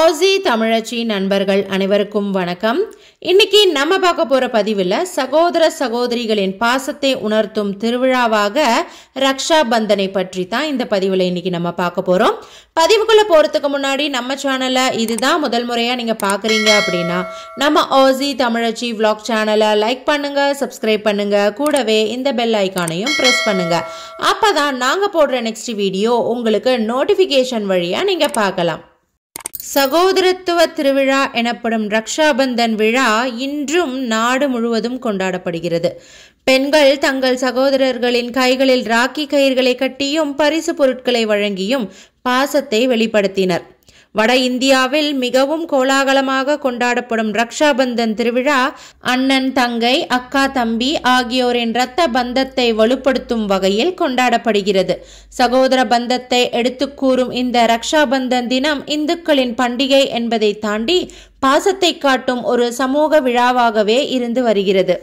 ஆசி தமிழச்சி நண்பர்கள் அனைவருக்கும் வணக்கம் இன்னைக்கு நம்ம பார்க்க போற பதிவில் சகோதர சகோதரிகளின் பாசத்தை உணர்த்தும் திருவிழாவாக ரக்ஷா பந்தனை பற்றி தான் இந்த பதிவில் இன்னைக்கு நம்ம பார்க்க போறோம் பதிவுக்குள்ள போறதுக்கு முன்னாடி நம்ம சேனலை இதுதான் முதல் முறையா நீங்க பாக்குறீங்க அப்படின்னா நம்ம ஆசி தமிழச்சி விளாக் சேனலை லைக் பண்ணுங்க சப்ஸ்கிரைப் பண்ணுங்க கூடவே இந்த பெல் ஐக்கானையும் ப்ரெஸ் பண்ணுங்க அப்பதான் நாங்க போடுற நெக்ஸ்ட் வீடியோ உங்களுக்கு நோட்டிபிகேஷன் வழியா நீங்க பார்க்கலாம் சகோதரத்துவ திருவிழா எனப்படும் ரக்ஷாபந்தன் விழா இன்றும் நாடு முழுவதும் கொண்டாடப்படுகிறது பெண்கள் தங்கள் சகோதரர்களின் கைகளில் ராக்கி கயிர்களை கட்டியும் பரிசு பொருட்களை வழங்கியும் பாசத்தை வெளிப்படுத்தினர் வட இந்தியாவில் மிகவும் கோலாகலமாக கொண்டாடப்படும் ரக்ஷாபந்தன் திருவிழா அண்ணன் தங்கை அக்கா தம்பி ஆகியோரின் இரத்த பந்தத்தை வலுப்படுத்தும் வகையில் கொண்டாடப்படுகிறது சகோதர பந்தத்தை எடுத்துக்கூறும் இந்த ரக்ஷாபந்தன் தினம் இந்துக்களின் பண்டிகை என்பதை தாண்டி பாசத்தை காட்டும் ஒரு சமூக விழாவாகவே இருந்து வருகிறது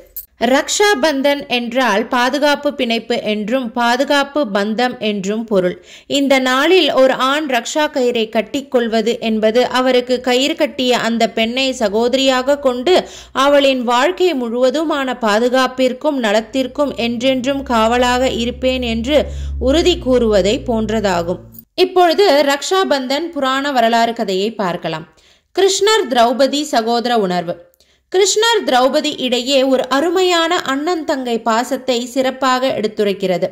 ரக்ஷா பந்தன் என்றால் பாதுகாப்பு பிணைப்பு என்றும் பாதுகாப்பு பந்தம் என்றும் பொருள் இந்த நாளில் ஒரு ஆண் ரக்ஷா கயிறை கட்டிக்கொள்வது என்பது அவருக்கு கயிறு கட்டிய அந்த பெண்ணை சகோதரியாக கொண்டு அவளின் வாழ்க்கை முழுவதுமான பாதுகாப்பிற்கும் நலத்திற்கும் என்றென்றும் காவலாக இருப்பேன் என்று உறுதி கூறுவதை போன்றதாகும் இப்பொழுது ரக்ஷா பந்தன் புராண வரலாறு கதையை பார்க்கலாம் கிருஷ்ணர் திரௌபதி சகோதர உணர்வு கிருஷ்ணர் திரௌபதி இடையே ஒரு அருமையான அண்ணன் தங்கை பாசத்தை சிறப்பாக எடுத்துரைக்கிறது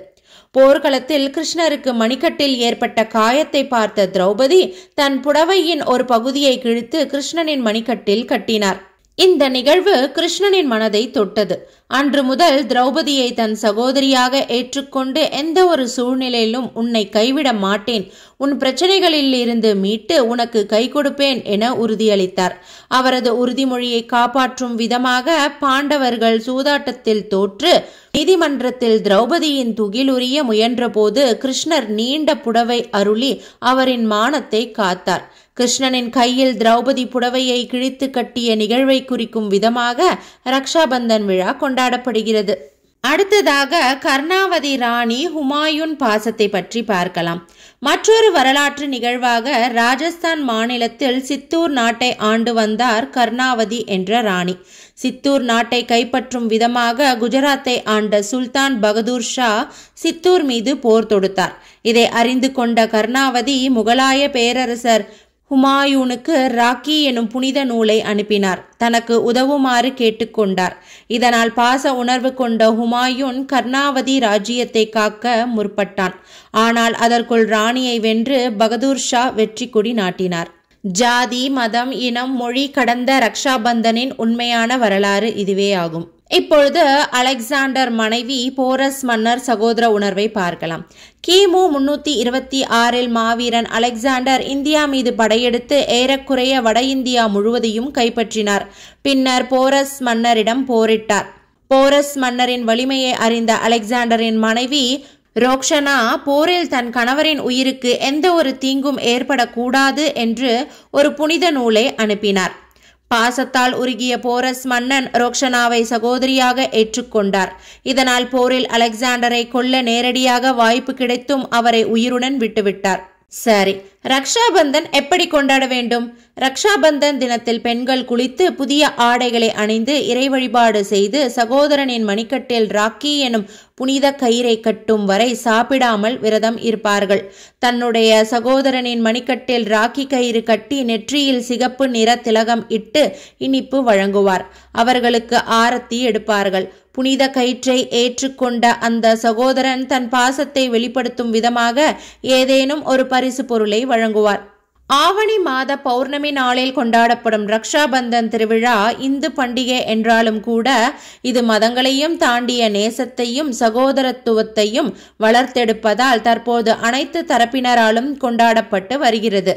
போர்க்களத்தில் கிருஷ்ணருக்கு மணிக்கட்டில் ஏற்பட்ட காயத்தை பார்த்த திரௌபதி தன் புடவையின் ஒரு பகுதியை கிழித்து கிருஷ்ணனின் மணிக்கட்டில் கட்டினார் இந்த நிகழ்வு கிருஷ்ணனின் மனதை தொட்டது அன்று முதல் திரௌபதியை தன் சகோதரியாக ஏற்றுக்கொண்டு எந்த ஒரு சூழ்நிலையிலும் உன்னை கைவிட மாட்டேன் உன் பிரச்சனைகளில் இருந்து மீட்டு உனக்கு கை கொடுப்பேன் என உறுதியளித்தார் அவரது உறுதிமொழியை காப்பாற்றும் விதமாக பாண்டவர்கள் சூதாட்டத்தில் தோற்று நீதிமன்றத்தில் திரௌபதியின் துகிலுரிய முயன்றபோது கிருஷ்ணர் நீண்ட புடவை அருளி அவரின் மானத்தை காத்தார் கிருஷ்ணனின் கையில் திரௌபதி புடவையை கிழித்து கட்டிய நிகழ்வை குறிக்கும் விதமாக ரக்ஷாபந்தன் விழா கொண்டாடப்படுகிறது அடுத்ததாக கர்ணாவதி ராணி ஹுமாயூன் பாசத்தை பற்றி பார்க்கலாம் மற்றொரு வரலாற்று நிகழ்வாக ராஜஸ்தான் மாநிலத்தில் சித்தூர் நாட்டை ஆண்டு வந்தார் கர்ணாவதி என்ற ராணி சித்தூர் நாட்டை கைப்பற்றும் விதமாக குஜராத்தை ஆண்ட சுல்தான் பகதூர் ஷா சித்தூர் மீது போர் தொடுத்தார் இதை அறிந்து கொண்ட கர்ணாவதி முகலாய பேரரசர் ஹுமாயூனுக்கு ராக்கி எனும் புனித நூலை அனுப்பினார் தனக்கு உதவுமாறு கேட்டுக்கொண்டார் இதனால் பாச உணர்வு கொண்ட ஹுமாயூன் கர்ணாவதி ராஜ்யத்தை காக்க முற்பட்டான் ஆனால் அதற்குள் ராணியை வென்று பகதூர் ஷா வெற்றி கொடி நாட்டினார் ஜாதி மதம் இனம் மொழி கடந்த ரக்ஷாபந்தனின் உண்மையான வரலாறு இதுவே ஆகும் இப்பொழுது அலெக்சாண்டர் மனைவி போரஸ் மன்னர் சகோதர உணர்வை பார்க்கலாம் கிமு முன்னூற்றி இருபத்தி ஆறில் மாவீரன் அலெக்சாண்டர் இந்தியா மீது படையெடுத்து ஏறக்குறைய வட இந்தியா முழுவதையும் கைப்பற்றினார் பின்னர் போரஸ் மன்னரிடம் போரிட்டார் போரஸ் மன்னரின் வலிமையை அறிந்த அலெக்சாண்டரின் மனைவி ரோக்ஷனா போரில் தன் கணவரின் உயிருக்கு எந்த ஒரு தீங்கும் ஏற்படக்கூடாது என்று ஒரு புனித நூலை அனுப்பினார் பாசத்தால் உருகிய போரஸ் மன்னன் ரோக்ஷனாவை சகோதரியாக ஏற்றுக்கொண்டார் இதனால் போரில் அலெக்சாண்டரை கொல்ல நேரடியாக வாய்ப்பு கிடைத்தும் அவரை உயிருடன் விட்டுவிட்டார் சரி ரக்ஷாபந்தன் எப்படி கொண்டாட வேண்டும் ரக்ஷாபந்தன் தினத்தில் பெண்கள் குளித்து புதிய ஆடைகளை அணிந்து இறை வழிபாடு செய்து சகோதரனின் மணிக்கட்டில் ராக்கி எனும் புனித கயிறை கட்டும் வரை சாப்பிடாமல் விரதம் இருப்பார்கள் தன்னுடைய சகோதரனின் மணிக்கட்டில் ராக்கி கயிறு கட்டி நெற்றியில் சிகப்பு நிற திலகம் இட்டு இனிப்பு வழங்குவார் அவர்களுக்கு ஆரத்தி எடுப்பார்கள் புனித கயிற்றை ஏற்றுக்கொண்ட அந்த சகோதரன் தன் பாசத்தை வெளிப்படுத்தும் விதமாக ஏதேனும் ஒரு பரிசு பொருளை வழங்குவார் ஆவணி மாத பௌர்ணமி நாளில் கொண்டாடப்படும் ரக்ஷாபந்தன் திருவிழா இந்து பண்டிகை என்றாலும் கூட இது மதங்களையும் தாண்டிய நேசத்தையும் சகோதரத்துவத்தையும் வளர்த்தெடுப்பதால் தற்போது அனைத்து தரப்பினராலும் கொண்டாடப்பட்டு வருகிறது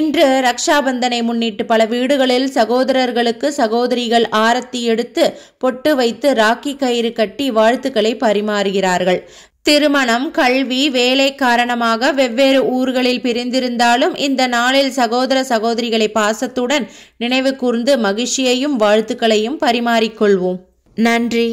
இன்று ரக்ஷாபந்தனை முன்னிட்டு பல வீடுகளில் சகோதரர்களுக்கு சகோதரிகள் ஆரத்தி எடுத்து பொட்டு வைத்து ராக்கி கயிறு கட்டி வாழ்த்துக்களை பரிமாறுகிறார்கள் திருமணம் கல்வி வேலை காரணமாக வெவ்வேறு ஊர்களில் பிரிந்திருந்தாலும் இந்த நாளில் சகோதர சகோதரிகளை பாசத்துடன் நினைவு கூர்ந்து மகிழ்ச்சியையும் வாழ்த்துக்களையும் பரிமாறிக்கொள்வோம் நன்றி